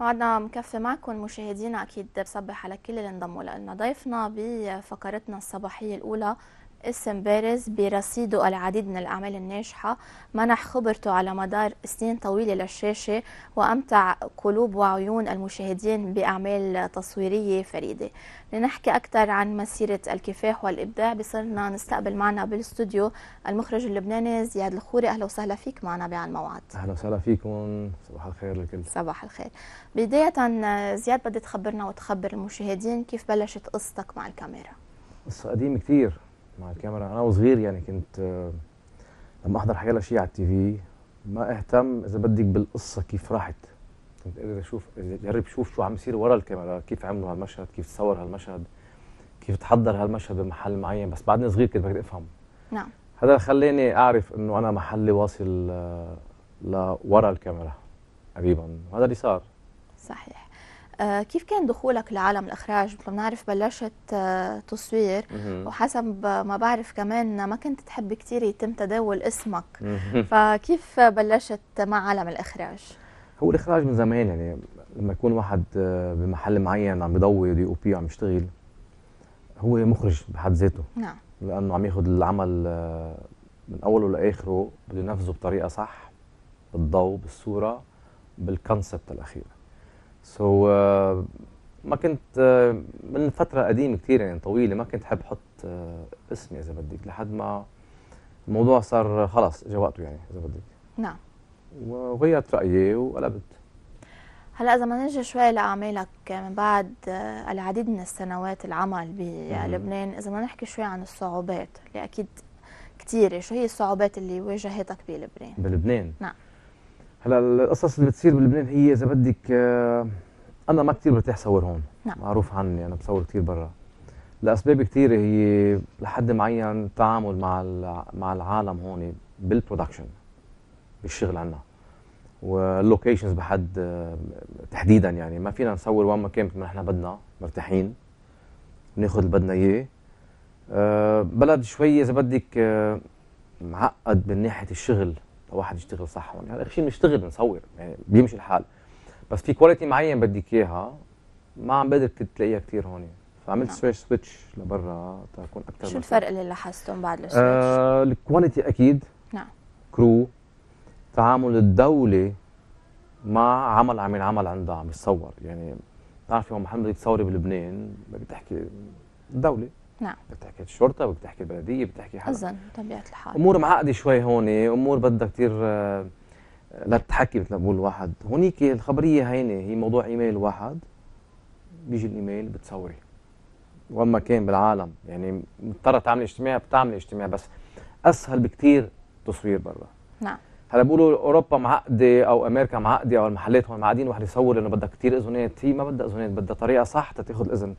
وعدنا مكفي معكم مشاهدينا اكيد بصبح على كل اللي انضموا لنا ضيفنا بفقرتنا الصباحيه الاولى اسم بارز برصيده العديد من الأعمال الناجحة منح خبرته على مدار سنين طويلة للشاشة وأمتع قلوب وعيون المشاهدين بأعمال تصويرية فريدة لنحكي أكثر عن مسيرة الكفاح والإبداع بصرنا نستقبل معنا بالاستوديو المخرج اللبناني زياد الخوري أهلا وسهلا فيك معنا بعلى الموعد أهلا وسهلا فيكم صباح الخير لكل صباح الخير بداية زياد بدي تخبرنا وتخبر المشاهدين كيف بلشت قصتك مع الكاميرا قصة قديمة كثير مع الكاميرا انا وصغير يعني كنت آه، لما احضر حاجه شيء على التي في ما اهتم اذا بدك بالقصه كيف راحت كنت قادر اشوف اجرب شوف شو عم يصير ورا الكاميرا كيف عملوا هالمشهد كيف تصور هالمشهد كيف تحضر هالمشهد بمحل معين بس بعدني صغير كنت بدي افهم نعم هذا خلاني اعرف انه انا محلي واصل آه، لورا الكاميرا قريبا وهذا اللي صار صحيح آه، كيف كان دخولك لعالم الإخراج مثل ما بنعرف بلشت آه، تصوير وحسب ما بعرف كمان ما كنت تحب كثير يتم تداول اسمك فكيف بلشت مع عالم الإخراج؟ هو الإخراج من زمان يعني لما يكون واحد آه، بمحل معين عم بدور او بي عم يشتغل هو مخرج بحد ذاته نعم لأنه عم ياخذ العمل من أوله لآخره بده ينفذه بطريقة صح بالضوء بالصورة بالكونسبت الأخير سو so, uh, ما كنت uh, من فتره قديمه كثير يعني طويله ما كنت حب احط uh, اسمي اذا بدك لحد ما الموضوع صار خلص اجى وقته يعني اذا بدك نعم وغيرت رايي وقلبت هلا اذا ما نجي شوي لاعمالك من بعد العديد من السنوات العمل بلبنان اذا ما نحكي شوي عن الصعوبات اللي اكيد كثيره شو هي الصعوبات اللي واجهتك بلبنان بلبنان نعم هلا القصص اللي بتصير بلبنان هي اذا بدك آه، انا ما كثير برتاح صور هون نعم. معروف عني انا بصور كثير برا لاسباب كثيره هي لحد معين تعامل مع مع العالم هون بالبرودكشن بالشغل عنا واللوكيشنز بحد آه، تحديدا يعني ما فينا نصور وين ما كان ما نحن بدنا مرتاحين ناخذ اللي بدنا اياه آه، بلد شوي اذا بدك معقد من ناحيه الشغل لو واحد يشتغل صح يعني شيء بنشتغل بنصور يعني بيمشي الحال بس في كواليتي معين بدك اياها ما عم بقدر تلاقيها كثير هون فعملت سويش نعم. سويتش لبرا تكون اكثر شو الفرق اللي لاحظتهم بعد السويتش؟ آه الكواليتي اكيد نعم كرو تعامل الدوله مع عمل عم ينعمل عندها عم يتصور يعني بتعرفي يوم محمد تصوري بلبنان بدك تحكي الدوله نعم بتحكي الشرطه وبتحكي البلديه بتحكي حدا اذن بطبيعه الحال امور معقده شوي هون امور بدها كثير آه، لا تحكي مثل ما بقول الواحد هونيك الخبريه هينه هي موضوع ايميل واحد بيجي الايميل بتصوري وين ما كان بالعالم يعني مضطره تعمل اجتماع بتعمل اجتماع بس اسهل بكثير تصوير برا نعم هلا بيقولوا اوروبا معقده او امريكا معقده او المحلات هون معقدين واحد يصور لانه بدها كثير اذونات هي ما بدها اذونات بدها طريقه صح تاخذ الاذن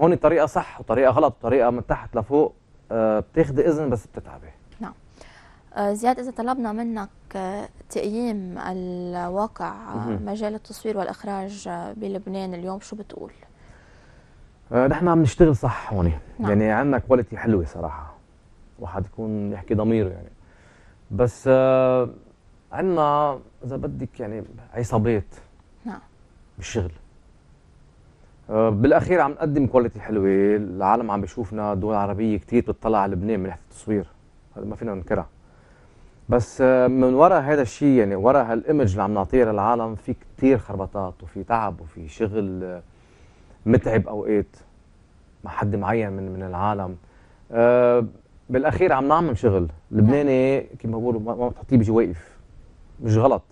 هون الطريقه صح وطريقه غلط طريقه من تحت لفوق آه، بتاخذ اذن بس بتتعبي نعم آه، زياد اذا طلبنا منك آه، تقييم الواقع مجال التصوير والاخراج بلبنان اليوم شو بتقول نحن عم نشتغل صح هون نعم. يعني عندنا كواليتي حلوه صراحه واحد يكون يحكي ضميره يعني بس عندنا اذا بدك يعني عصابات نعم بالشغل آه، بالاخير عم نقدم كواليتي حلوه العالم عم بيشوفنا دول عربيه كثير بتطلع على لبنان من ناحيه التصوير هذا ما فينا ننكرها بس آه، من وراء هذا الشيء يعني وراء هالايمج اللي عم نعطيه للعالم في كثير خربطات وفي تعب وفي شغل آه، متعب اوقات مع حد معين من من العالم بالاخير عم نعمل شغل لبناني كما بقولوا ما بتحطيه بيجي واقف مش غلط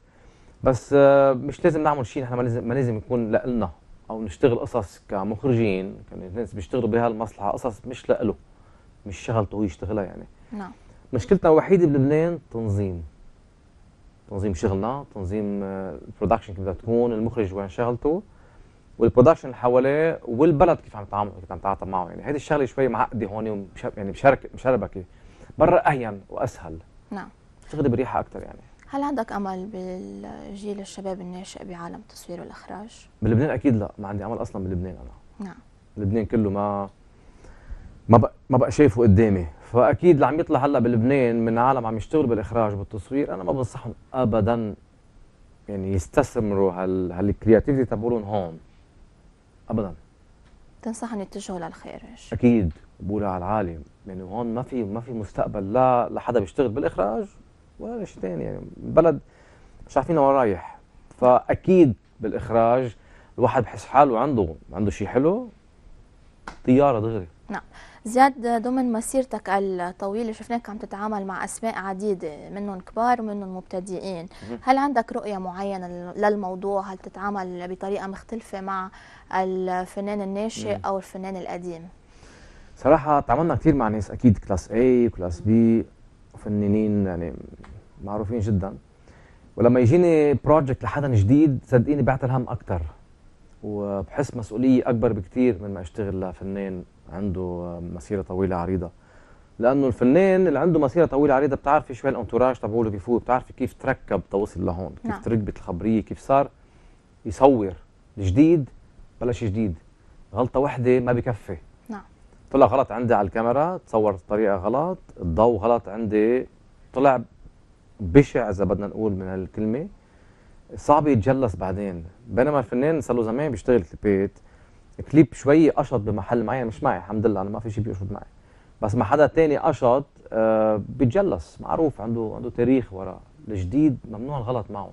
بس مش لازم نعمل شيء نحن ما لازم ما لازم يكون لنا او نشتغل قصص كمخرجين كان الناس بيشتغلوا بهالمصلحه قصص مش لإله مش شغلته هو يشتغلها يعني نعم مشكلتنا الوحيده بلبنان تنظيم تنظيم شغلنا تنظيم آه، البرودكشن كيف بدها تكون المخرج وين شغلته والبرودكشن اللي حواليه والبلد كيف عم تتعامل كيف عم تتعاطى معه يعني هيدي الشغله شوي معقده هون يعني مشاركه مشربكه برا اهين واسهل نعم شغلي بريحه اكثر يعني هل عندك امل بالجيل الشباب الناشئ بعالم التصوير والاخراج؟ بلبنان اكيد لا، ما عندي امل اصلا بلبنان انا. نعم. لبنان كله ما ما بق... ما بقى شايفه قدامي، فاكيد اللي عم يطلع هلا بلبنان من عالم عم يشتغلوا بالاخراج والتصوير انا ما بنصحهم ابدا يعني يستثمروا هال هالكرياتيفيتي تبعولهم هون. ابدا. تنصحهم يتجهوا للخارج. اكيد، بقولها على العالم، يعني هون ما في ما في مستقبل لا لحدا بيشتغل بالاخراج ولا شيء ثاني يعني البلد مش عارفين وين رايح فاكيد بالاخراج الواحد بحس حاله عنده عنده شيء حلو طياره دغري نعم زياد ضمن مسيرتك الطويله شفناك عم تتعامل مع اسماء عديده منهم كبار ومنهم مبتدئين هل عندك رؤيه معينه للموضوع هل تتعامل بطريقه مختلفه مع الفنان الناشئ او الفنان القديم صراحه تعاملنا كثير مع ناس اكيد كلاس اي وكلاس بي وفنانين يعني معروفين جدا ولما يجيني بروجكت لحدا جديد صدقيني بعت الهم اكثر وبحس مسؤوليه اكبر بكثير من ما اشتغل لفنان عنده مسيره طويله عريضه لانه الفنان اللي عنده مسيره طويله عريضه بتعرفي شوي الانتوراج تبعوله اللي بيفوت بتعرفي كيف تركب توصل لهون كيف نعم. تركبت الخبريه كيف صار يصور جديد بلش جديد غلطه وحده ما بكفي طلع غلط عندي على الكاميرا تصور بطريقة غلط الضوء غلط عندي طلع بشع اذا بدنا نقول من هالكلمه صعب يتجلس بعدين بينما الفنان صار له زمان بيشتغل كليبات كليب شوي قشط بمحل معين مش معي الحمد لله انا ما في شيء بيقشط معي بس مع حدا تاني قشط آه بيتجلس معروف عنده عنده تاريخ وراء الجديد ممنوع الغلط معه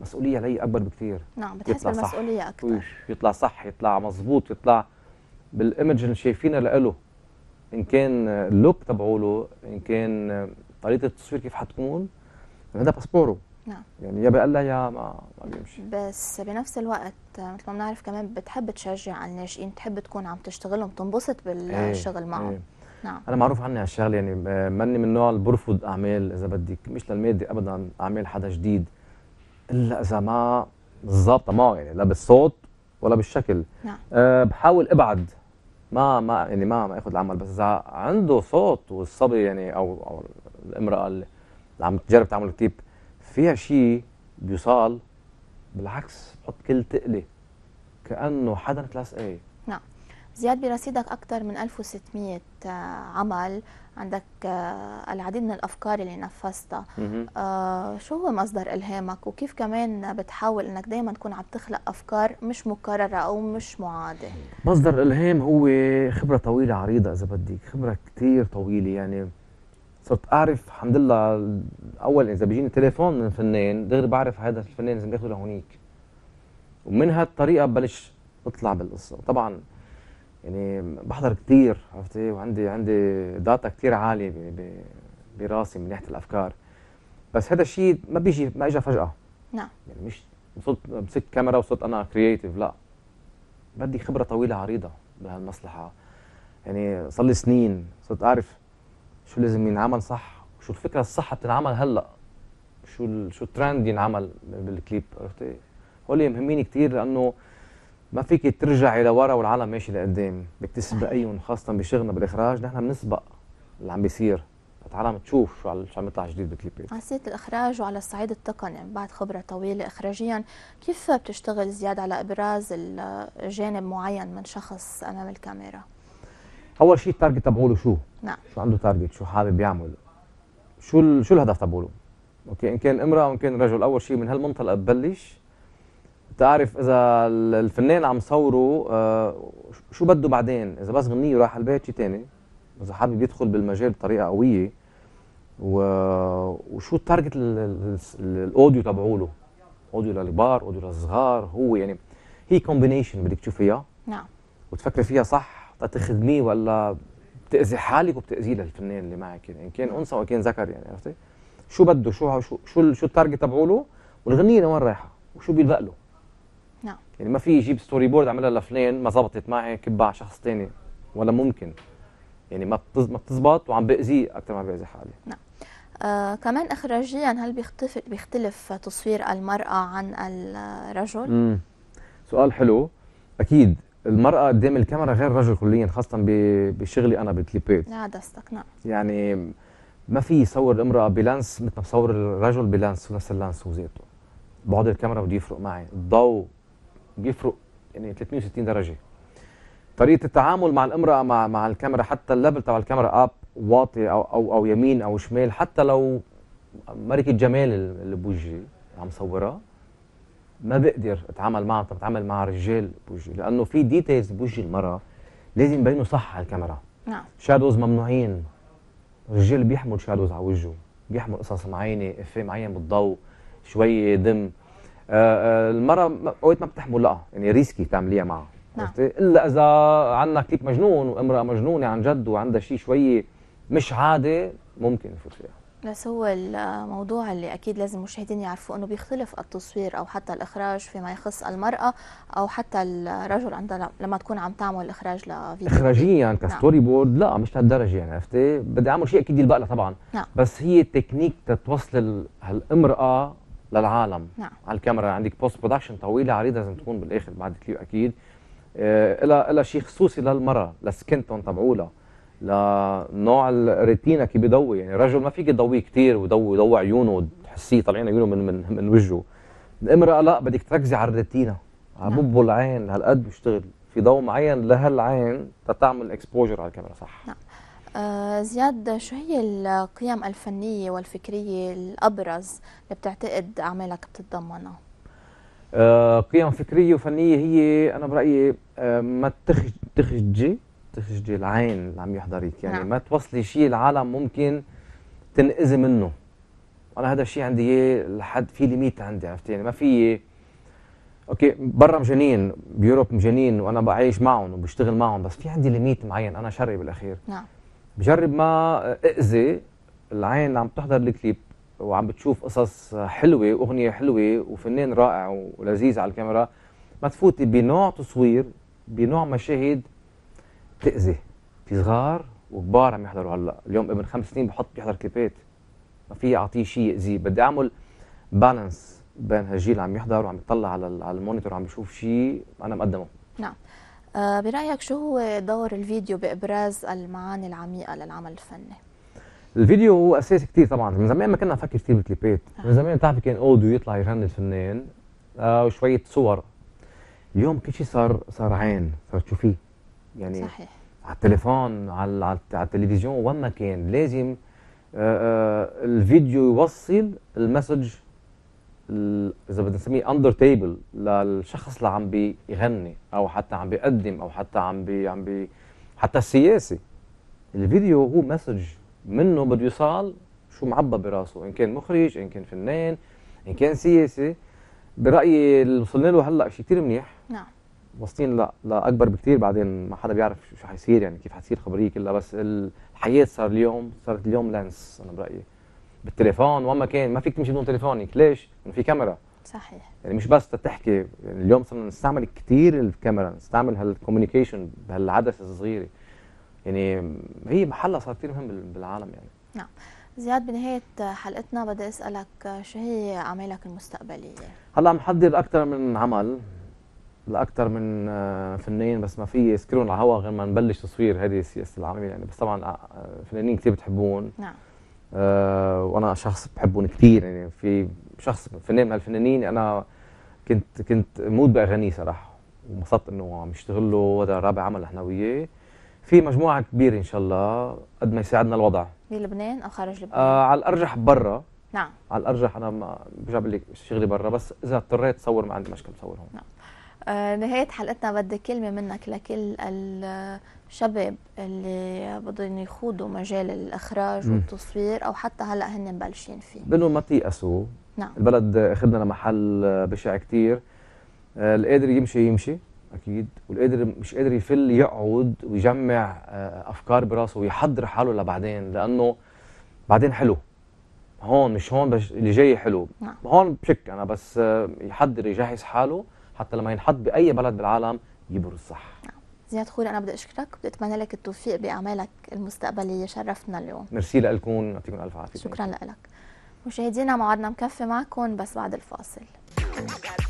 مسؤوليه علي اكبر بكثير نعم بتحس بالمسؤوليه اكثر يطلع صح يطلع مزبوط يطلع بالايمج اللي شايفينها لإله ان كان اللوك تبعه له ان كان طريقه التصوير كيف حتكون هذا باسبوره نعم يعني يا بقلها يا ما ما بيمشي بس بنفس الوقت مثل ما بنعرف كمان بتحب تشجع الناشئين بتحب تكون عم تشتغلهم تنبسط بالشغل ايه معهم ايه. نعم انا معروف عني هالشغله يعني ماني من النوع اللي برفض اعمال اذا بدك مش للمادي ابدا اعمال حدا جديد الا اذا ما ظابطه معه يعني لا بالصوت ولا بالشكل نعم. أه بحاول ابعد ما ما يعني ما ما ياخذ العمل بس اذا عنده صوت والصبي يعني او او الامراه اللي عم تجرب تعمل كتيب فيها شيء بيصال بالعكس بحط كل تقلي كانه حدا كلاس ايه زياد برصيدك أكثر من 1600 عمل عندك آه، العديد من الأفكار اللي نفذتها آه شو هو مصدر إلهامك وكيف كمان بتحاول أنك دايما تكون عم تخلق أفكار مش مكررة أو مش معادة مصدر الإلهام هو خبرة طويلة عريضة إذا بدك خبرة كتير طويلة يعني صرت أعرف الحمد لله أول إذا بيجيني تليفون من فنان دغري بعرف هذا الفنان لازم ياخذه لهونيك ومن هالطريقة ببلش اطلع بالقصة طبعا يعني بحضر كثير عرفتي إيه؟ وعندي عندي داتا كثير عاليه براسي من ناحيه الافكار بس هذا الشيء ما بيجي ما اجى فجاه نعم يعني مش صرت مسكت كاميرا وصرت انا كرييتيف لا بدي خبره طويله عريضه بهالمصلحه يعني صار لي سنين صرت اعرف شو لازم ينعمل صح وشو الفكره الصح بتنعمل هلا شو شو الترند ينعمل بالكليب عرفتي إيه؟ هول مهمين كثير لانه ما فيك ترجعي لورا والعالم ماشي لقدام بدك تسبقيهم خاصه بشغلنا بالاخراج نحن بنسبق اللي عم بيصير العالم تشوف شو عم شو عم يطلع جديد بالكليبات على سيره الاخراج وعلى الصعيد التقني بعد خبره طويله اخراجيا كيف بتشتغل زياد على ابراز جانب معين من شخص امام الكاميرا اول شيء التارجت تبعوله شو نعم شو عنده تارجت شو حابب يعمل شو شو الهدف تبعوله اوكي ان كان امراه او ان كان رجل اول شيء من هالمنطلق ببلش تعرف اذا الفنان عم صوره آه، شو بده بعدين اذا بس غنيه وراح البيت شيء ثاني اذا حابب يدخل بالمجال بطريقه قويه وشو التارجت الاوديو تبعوله اوديو للكبار اوديو للصغار هو يعني هي كومبينيشن بدك تشوفيها نعم وتفكري فيها صح تخدميه ولا بتاذي حالك وبتاذيه للفنان اللي معك يعني ان كان انثى وان كان ذكر يعني عرفتي شو بده شو شو شو التارجت تبعوله والغنيه لوين رايحه وشو بيلبق له نعم يعني ما في يجيب ستوري بورد عملها لفلان ما زبطت معي كبها شخص ثاني ولا ممكن يعني ما ما بتزبط وعم باذيه اكثر ما باذي حالي نعم آه كمان اخراجيا هل بيختلف بيختلف تصوير المراه عن الرجل؟ امم سؤال حلو اكيد المرأة قدام الكاميرا غير الرجل كليا خاصة بشغلي أنا بالكليبات لا دستك نعم يعني ما في صور الامرأة بلانس مثل ما بصور الرجل بلانس نفس اللانس وزيته بعد الكاميرا بده يفرق معي الضوء بيفرق يعني 360 درجه طريقه التعامل مع الامراه مع مع الكاميرا حتى الليفل تبع الكاميرا اب واطي او او او يمين او شمال حتى لو ملكه جمال اللي بوجهي عم صورها ما بقدر اتعامل معها بتعامل مع رجال بوجهي لانه في ديتيلز بوجه المراه لازم يبينوا صح على الكاميرا نعم شادوز ممنوعين الرجال بيحمل شادوز على وجهه بيحمل قصص معينه افيه معين بالضوء شوي دم آه، آه، المراه اوقات ما بتحمل لها يعني ريسكي تعمليها معها نعم. الا اذا عندنا كليب مجنون وامراه مجنونه عن جد وعندها شيء شوي مش عادي ممكن يفوت فيها بس هو الموضوع اللي اكيد لازم المشاهدين يعرفوا انه بيختلف التصوير او حتى الاخراج فيما يخص المراه او حتى الرجل عندها لما تكون عم تعمل اخراج لفيديو اخراجيا كستوري نعم. بورد لا مش لهالدرجه يعني عرفتي بدي اعمل شيء اكيد يلبق لها طبعا نعم. بس هي تكنيك تتوصل هالامراه للعالم نعم. على الكاميرا عندك بوست برودكشن طويله عريضه لازم تكون بالاخر بعد كليو اكيد آه، إلى إلى شيء خصوصي للمراه للسكن تون تبعولها لنوع الريتينا كي بيضوي يعني الرجل ما فيك تضويه كثير وضوي ضوي عيونه تحسيه طالعين عيونه من من من وجهه الامراه لا بدك تركزي على الريتينا على نعم. بب العين هالقد بيشتغل في ضوء معين لهالعين تتعمل اكسبوجر على الكاميرا صح نعم. آه، زياد شو هي القيم الفنية والفكرية الأبرز اللي بتعتقد أعمالك بتتضمنها؟ آه، قيم فكرية وفنية هي أنا برأيي آه، ما تخجي تخجي العين اللي عم يحضريك يعني نعم. ما توصلي شيء العالم ممكن تنأذي منه أنا هذا الشيء عندي إياه لحد في ليميت عندي عرفتي يعني ما في اوكي برا مجانين بيوروب مجانين وانا بعيش معهم وبشتغل معهم بس في عندي ليميت معين انا شرقي بالاخير نعم مجرب ما اذي العين عم تحضر الكليب وعم بتشوف قصص حلوه واغنيه حلوه وفنان رائع ولذيذ على الكاميرا ما تفوتي بنوع تصوير بنوع مشاهد تاذي في صغار وكبار عم يحضروا هلا اليوم ابن خمس سنين بحط بيحضر كليبات ما في اعطيه شيء ياذيه بدي اعمل بالانس بين هالجيل عم يحضر وعم يطلع على على المونيتور وعم يشوف شيء انا مقدمه نعم آه، برأيك شو هو دور الفيديو بإبراز المعاني العميقة للعمل الفني؟ الفيديو هو اساسي كثير طبعا من زمان ما كنا نفكر كثير بالكليبات آه. من زمان بتعرفي كان اوديو يطلع يغني الفنان آه وشويه صور اليوم كل شيء صار صار عين صار تشوفيه يعني صحيح على التليفون على على التلفزيون وين ما كان لازم آه آه الفيديو يوصل المسج اذا بدنا نسميه اندر تيبل للشخص اللي عم بيغني او حتى عم بيقدم او حتى عم بي عم بي حتى السياسي الفيديو هو مسج منه بده يوصل شو معبى براسه ان كان مخرج ان كان فنان ان كان سياسي برايي اللي وصلنا له هلا شيء كثير منيح نعم واصلين لا لا اكبر بكثير بعدين ما حدا بيعرف شو حيصير يعني كيف حتصير خبريه كلها بس الحياه صار اليوم صارت اليوم لانس انا برايي بالتليفون وين ما كان ما فيك تمشي بدون تليفونك ليش؟ لانه في كاميرا صحيح يعني مش بس تحكي يعني اليوم صرنا نستعمل كثير الكاميرا نستعمل هالكوميونيكيشن بهالعدسه الصغيره يعني هي محلها صار كثير مهم بالعالم يعني نعم زياد بنهاية حلقتنا بدي أسألك شو هي أعمالك المستقبلية؟ هلا عم حضر أكثر من عمل لأكثر من آه، فنانين بس ما في سكرون على الهواء غير ما نبلش تصوير هذه سياسة العمل يعني بس طبعا آه، آه، فنانين كثير بتحبون نعم آه، وانا شخص بحبهم كثير يعني في شخص فنان من الفنانين يعني انا كنت كنت موت باغانيه صراحه وانبسطت انه عم يشتغل له هذا رابع عمل احنا وياه في مجموعه كبيره ان شاء الله قد ما يساعدنا الوضع بلبنان او خارج لبنان؟ آه على الارجح برا نعم على الارجح انا ما برجع بقول لك شغلي برا بس اذا اضطريت صور ما عندي مشكله بصور هون نعم آه نهايه حلقتنا بدي كلمه منك لكل شباب اللي بدهم يخوضوا مجال الاخراج م. والتصوير او حتى هلا هن مبلشين فيه بدهم ما تيأسوا نعم البلد اخذنا لمحل بشع كثير آه، القادر يمشي يمشي اكيد والقادر مش قادر يفل يقعد ويجمع آه، افكار براسه ويحضر حاله لبعدين لانه بعدين حلو هون مش هون بش اللي جاي حلو نعم. هون بشك انا بس آه، يحضر يجهز حاله حتى لما ينحط باي بلد بالعالم يبرز صح نعم. زياد خوري انا بدي اشكرك بدي اتمنى لك التوفيق باعمالك المستقبليه شرفتنا اليوم ميرسي لكم يعطيكم الف عافيه شكرا لك مشاهدينا موعدنا مكفي معكم بس بعد الفاصل